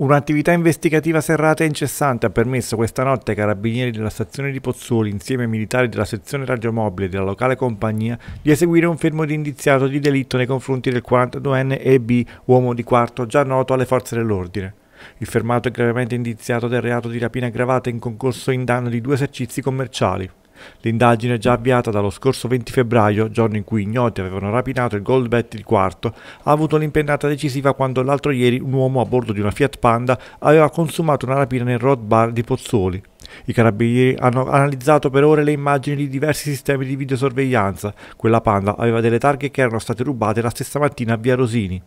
Un'attività investigativa serrata e incessante ha permesso questa notte ai carabinieri della stazione di Pozzuoli, insieme ai militari della sezione radiomobile della locale compagnia, di eseguire un fermo di indiziato di delitto nei confronti del 42enne EB, uomo di quarto già noto alle forze dell'ordine. Il fermato è gravemente indiziato del reato di rapina aggravata in concorso in danno di due esercizi commerciali. L'indagine già avviata dallo scorso 20 febbraio, giorno in cui ignoti avevano rapinato il Goldbet il quarto, ha avuto l'impennata decisiva quando l'altro ieri un uomo a bordo di una Fiat Panda aveva consumato una rapina nel road bar di Pozzoli. I carabinieri hanno analizzato per ore le immagini di diversi sistemi di videosorveglianza. Quella panda aveva delle targhe che erano state rubate la stessa mattina a Via Rosini.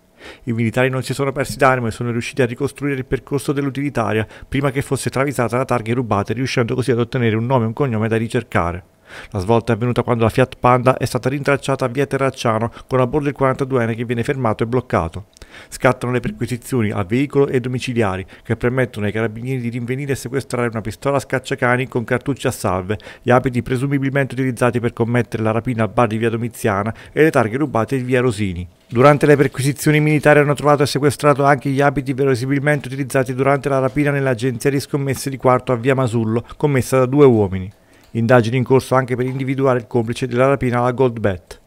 I militari non si sono persi d'animo e sono riusciti a ricostruire il percorso dell'utilitaria prima che fosse travisata da targhe rubate, riuscendo così ad ottenere un nome e un cognome da ricercare. La svolta è avvenuta quando la Fiat Panda è stata rintracciata via Terracciano con a bordo il 42enne che viene fermato e bloccato. Scattano le perquisizioni a veicolo e domiciliari che permettono ai carabinieri di rinvenire e sequestrare una pistola scacciacani con cartucce a salve, gli abiti presumibilmente utilizzati per commettere la rapina al bar di via Domiziana e le targhe rubate di via Rosini. Durante le perquisizioni militari hanno trovato e sequestrato anche gli abiti verosimilmente utilizzati durante la rapina nell'agenzia di scommesse di quarto a via Masullo, commessa da due uomini. Indagini in corso anche per individuare il complice della rapina alla Goldbet.